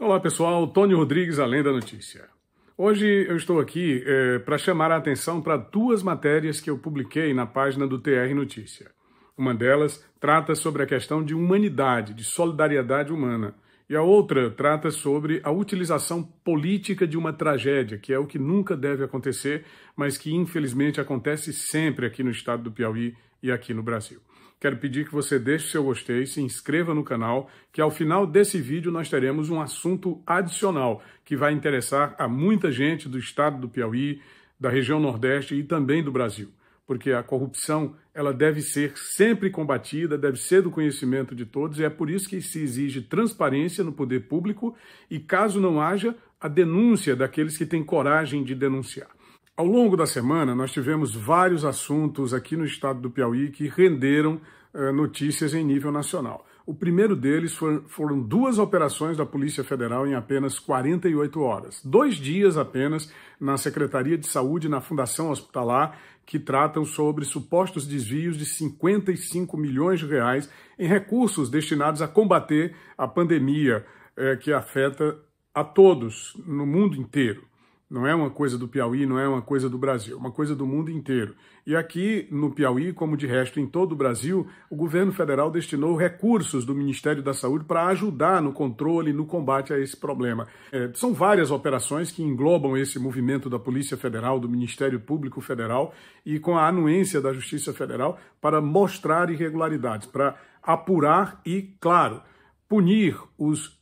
Olá pessoal, Tony Rodrigues, Além da Notícia. Hoje eu estou aqui é, eh, para chamar a atenção para duas matérias que eu publiquei na página do TR Notícia. Uma delas trata sobre a questão de humanidade, de solidariedade humana, e a outra trata sobre a utilização política de uma tragédia, que é o que nunca deve acontecer, mas que infelizmente acontece sempre aqui no estado do Piauí e aqui no Brasil quero pedir que você deixe seu gostei, se inscreva no canal, que ao final desse vídeo nós teremos um assunto adicional que vai interessar a muita gente do estado do Piauí, da região Nordeste e também do Brasil. Porque a corrupção, ela deve ser sempre combatida, deve ser do conhecimento de todos, e é por isso que se exige transparência no poder público e, caso não haja, a denúncia daqueles que têm coragem de denunciar. Ao longo da semana, nós tivemos vários assuntos aqui no estado do Piauí que renderam eh, notícias em nível nacional. O primeiro deles foram duas operações da Polícia Federal em apenas 48 horas. Dois dias apenas na Secretaria de Saúde e na Fundação Hospitalar, que tratam sobre supostos desvios de 55 milhões de reais em recursos destinados a combater a pandemia eh, que afeta a todos no mundo inteiro. Não é uma coisa do Piauí, não é uma coisa do Brasil, é uma coisa do mundo inteiro. E aqui no Piauí, como de resto em todo o Brasil, o governo federal destinou recursos do Ministério da Saúde para ajudar no controle e no combate a esse problema. É, são várias operações que englobam esse movimento da Polícia Federal, do Ministério Público Federal e com a anuência da Justiça Federal para mostrar irregularidades, para apurar e, claro, punir os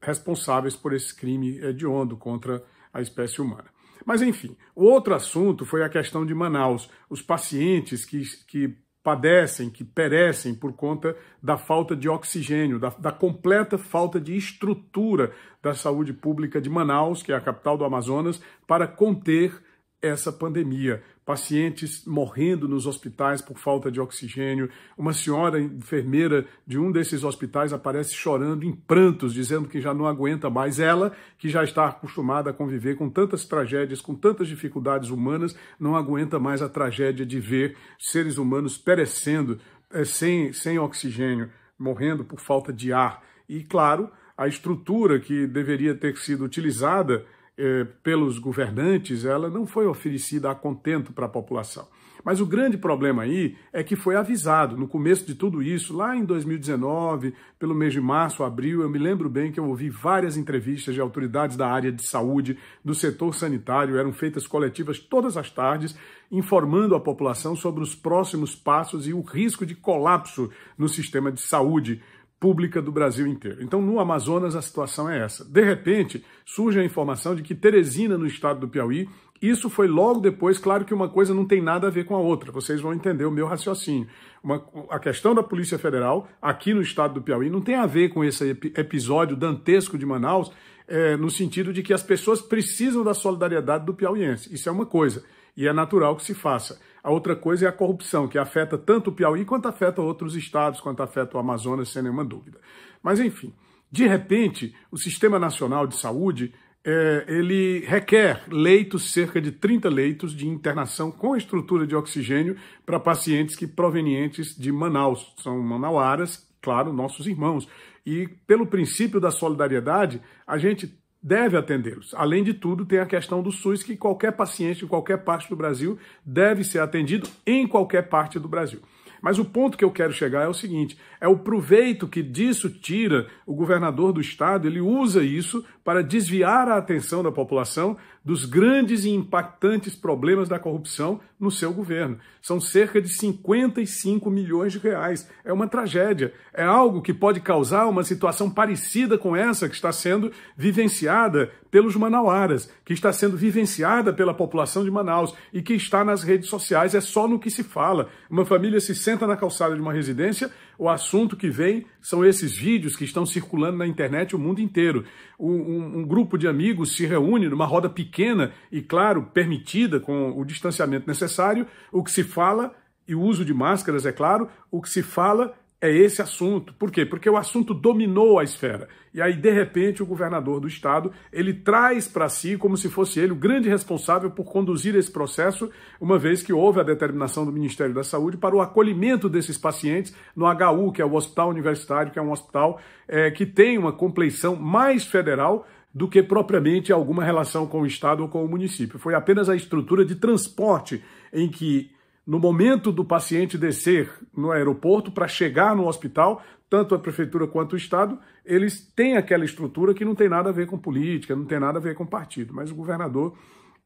responsáveis por esse crime hediondo contra a a espécie humana. Mas, enfim, outro assunto foi a questão de Manaus. Os pacientes que, que padecem, que perecem por conta da falta de oxigênio, da, da, completa falta de estrutura da saúde pública de Manaus, que é a capital do Amazonas, para conter essa pandemia pacientes morrendo nos hospitais por falta de oxigênio. Uma senhora enfermeira de um desses hospitais aparece chorando em prantos, dizendo que já não aguenta mais. Ela, que já está acostumada a conviver com tantas tragédias, com tantas dificuldades humanas, não aguenta mais a tragédia de ver seres humanos perecendo é, sem, sem oxigênio, morrendo por falta de ar. E, claro, a estrutura que deveria ter sido utilizada eh, pelos governantes, ela não foi oferecida a contento para a população. Mas o grande problema aí é que foi avisado no começo de tudo isso, lá em 2019, pelo mês de março, abril, eu me lembro bem que eu ouvi várias entrevistas de autoridades da área de saúde, do setor sanitário, eram feitas coletivas todas as tardes, informando a população sobre os próximos passos e o risco de colapso no sistema de saúde pública do Brasil inteiro. Então, no Amazonas, a situação é essa. De repente, surge a informação de que Teresina, no estado do Piauí, isso foi logo depois, claro que uma coisa não tem nada a ver com a outra, vocês vão entender o meu raciocínio. Uma, a questão da Polícia Federal, aqui no estado do Piauí, não tem a ver com esse episódio dantesco de Manaus, é, no sentido de que as pessoas precisam da solidariedade do piauiense. Isso é uma coisa e é natural que se faça. A outra coisa é a corrupção, que afeta tanto o Piauí quanto afeta outros estados, quanto afeta o Amazonas, sem nenhuma dúvida. Mas, enfim, de repente, o Sistema Nacional de Saúde é, ele requer leitos, cerca de 30 leitos de internação com estrutura de oxigênio para pacientes que provenientes de Manaus. São manauaras, claro, nossos irmãos. E pelo princípio da solidariedade, a gente deve atendê-los. Além de tudo, tem a questão do SUS, que qualquer paciente em qualquer parte do Brasil deve ser atendido em qualquer parte do Brasil. Mas o ponto que eu quero chegar é o seguinte: é o proveito que disso tira o governador do estado, ele usa isso para desviar a atenção da população dos grandes e impactantes problemas da corrupção no seu governo. São cerca de 55 milhões de reais. É uma tragédia. É algo que pode causar uma situação parecida com essa que está sendo vivenciada pelos manauaras, que está sendo vivenciada pela população de Manaus e que está nas redes sociais. É só no que se fala. Uma família se senta na calçada de uma residência, o assunto que vem são esses vídeos que estão circulando na internet o mundo inteiro. Um, um, um grupo de amigos se reúne numa roda pequena e, claro, permitida com o distanciamento necessário. O que se fala, e o uso de máscaras, é claro, o que se fala é esse assunto. Por quê? Porque o assunto dominou a esfera. E aí, de repente, o governador do estado, ele traz para si, como se fosse ele o grande responsável por conduzir esse processo, uma vez que houve a determinação do Ministério da Saúde para o acolhimento desses pacientes no HU, que é o Hospital Universitário, que é um hospital é, que tem uma compleição mais federal do que propriamente alguma relação com o estado ou com o município. Foi apenas a estrutura de transporte em que no momento do paciente descer no aeroporto para chegar no hospital, tanto a prefeitura quanto o Estado, eles têm aquela estrutura que não tem nada a ver com política, não tem nada a ver com partido, mas o governador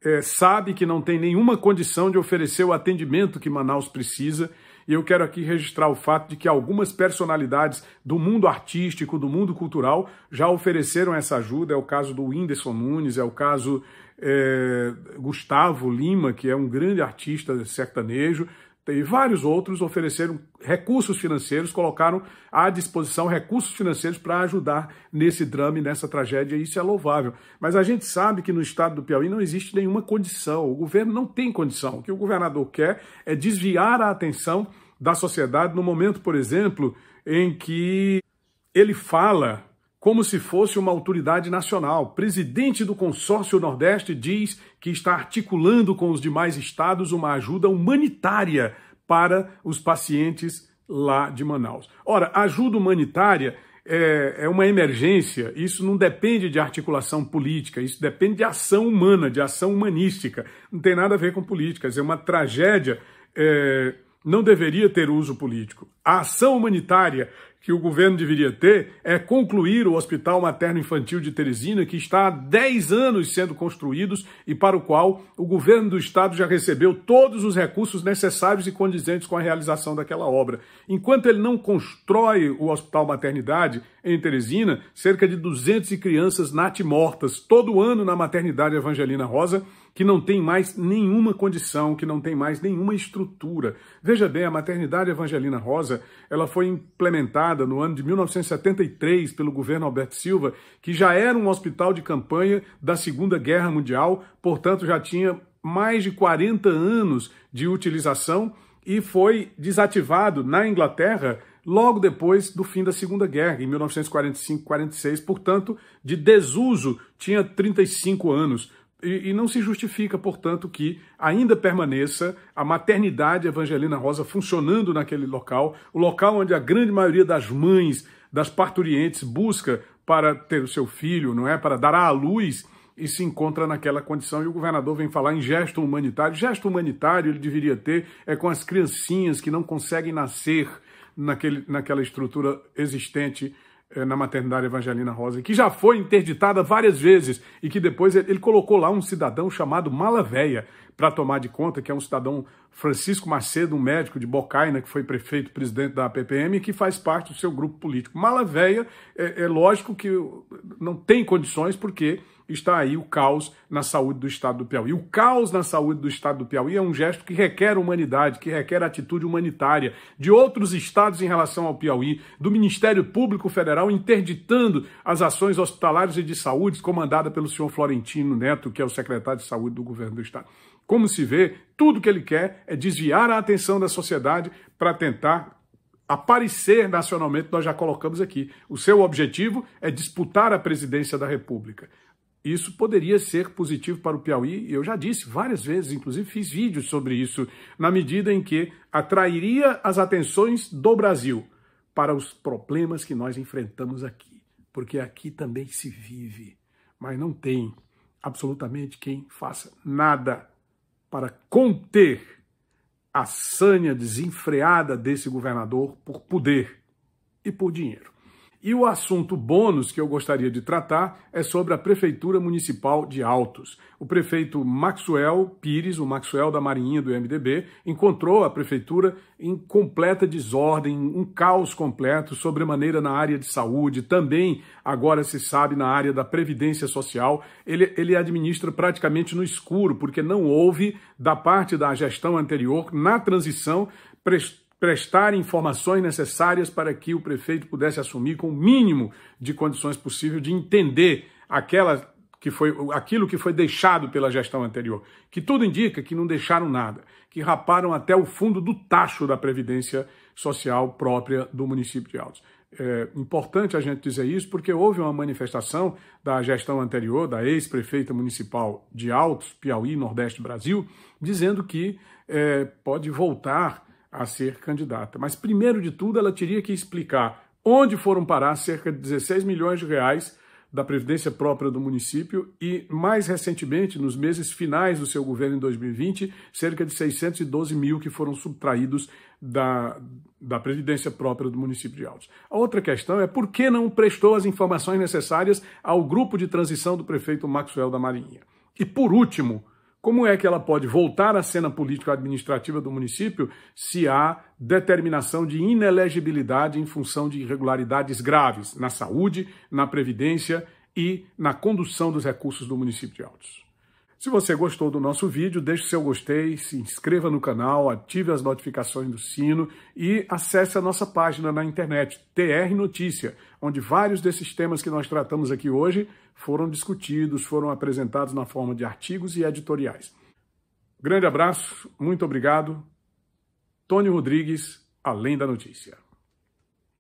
é, sabe que não tem nenhuma condição de oferecer o atendimento que Manaus precisa e eu quero aqui registrar o fato de que algumas personalidades do mundo artístico, do mundo cultural, já ofereceram essa ajuda. É o caso do Whindersson Nunes, é o caso é, Gustavo Lima, que é um grande artista sertanejo, e vários outros ofereceram recursos financeiros, colocaram à disposição recursos financeiros para ajudar nesse drama, nessa tragédia, e isso é louvável. Mas a gente sabe que no estado do Piauí não existe nenhuma condição, o governo não tem condição. O que o governador quer é desviar a atenção da sociedade no momento, por exemplo, em que ele fala como se fosse uma autoridade nacional. Presidente do Consórcio Nordeste diz que está articulando com os demais estados uma ajuda humanitária para os pacientes lá de Manaus. Ora, ajuda humanitária é, é, uma emergência, isso não depende de articulação política, isso depende de ação humana, de ação humanística. Não tem nada a ver com políticas, é uma tragédia. É, não deveria ter uso político. A ação humanitária que o governo deveria ter é concluir o Hospital Materno-Infantil de Teresina, que está há 10 anos sendo construídos e para o qual o governo do estado já recebeu todos os recursos necessários e condizentes com a realização daquela obra. Enquanto ele não constrói o Hospital Maternidade em Teresina, cerca de 200 crianças natimortas todo ano na Maternidade Evangelina Rosa que não tem mais nenhuma condição, que não tem mais nenhuma estrutura. Veja bem, a maternidade Evangelina Rosa, ela foi implementada no ano de 1973 pelo governo Alberto Silva, que já era um hospital de campanha da Segunda Guerra Mundial, portanto já tinha mais de 40 anos de utilização e foi desativado na Inglaterra logo depois do fim da Segunda Guerra, em 1945-46, portanto, de desuso, tinha 35 anos. E, e, não se justifica, portanto, que ainda permaneça a maternidade Evangelina Rosa funcionando naquele local, o local onde a grande maioria das mães, das parturientes, busca para ter o seu filho, não é? Para dar à luz e se encontra naquela condição. E o governador vem falar em gesto humanitário. Gesto humanitário ele deveria ter é com as criancinhas que não conseguem nascer naquele, naquela estrutura existente eh, na maternidade Evangelina Rosa, que já foi interditada várias vezes e que depois ele colocou lá um cidadão chamado Malaveia para tomar de conta, que é um cidadão Francisco Macedo, um médico de Bocaina, que foi prefeito, presidente da PPM, que faz parte do seu grupo político. Malaveia, é, é lógico que não tem condições, porque está aí o caos na saúde do estado do Piauí. O caos na saúde do estado do Piauí é um gesto que requer humanidade, que requer atitude humanitária de outros estados em relação ao Piauí, do Ministério Público Federal interditando as ações hospitalares e de saúde comandada pelo senhor Florentino Neto, que é o secretário de saúde do governo do estado. Como se vê, tudo que ele quer é desviar a atenção da sociedade para tentar aparecer nacionalmente, nós já colocamos aqui. O seu objetivo é disputar a presidência da República. Isso poderia ser positivo para o Piauí, eu já disse várias vezes, inclusive fiz vídeos sobre isso, na medida em que atrairia as atenções do Brasil para os problemas que nós enfrentamos aqui, porque aqui também se vive, mas não tem absolutamente quem faça nada para conter a sanha desenfreada desse governador por poder e por dinheiro. E o assunto bônus que eu gostaria de tratar é sobre a Prefeitura Municipal de Altos. O prefeito Maxwell Pires, o Maxwell da Marinha do MDB, encontrou a prefeitura em completa desordem, um caos completo, sobremaneira na área de saúde, também agora se sabe na área da Previdência Social. Ele, ele administra praticamente no escuro, porque não houve, da parte da gestão anterior, na transição, prestou prestar informações necessárias para que o prefeito pudesse assumir com o mínimo de condições possível de entender aquela que foi aquilo que foi deixado pela gestão anterior, que tudo indica que não deixaram nada, que raparam até o fundo do tacho da previdência social própria do município de Altos. É importante a gente dizer isso porque houve uma manifestação da gestão anterior, da ex-prefeita municipal de Altos, Piauí, Nordeste Brasil, dizendo que é, pode voltar a ser candidata. Mas, primeiro de tudo, ela teria que explicar onde foram parar cerca de 16 milhões de reais da previdência própria do município e, mais recentemente, nos meses finais do seu governo em 2020, cerca de 612 mil que foram subtraídos da, da previdência própria do município de Altos. A outra questão é por que não prestou as informações necessárias ao grupo de transição do prefeito Maxwell da Marinha. E, por último, como é que ela pode voltar à cena político-administrativa do município se há determinação de inelegibilidade em função de irregularidades graves na saúde, na previdência e na condução dos recursos do município de Altos? Se você gostou do nosso vídeo, deixe seu gostei, se inscreva no canal, ative as notificações do sino e acesse a nossa página na internet, TR Notícia, onde vários desses temas que nós tratamos aqui hoje foram discutidos, foram apresentados na forma de artigos e editoriais. Grande abraço, muito obrigado. Tony Rodrigues, Além da Notícia.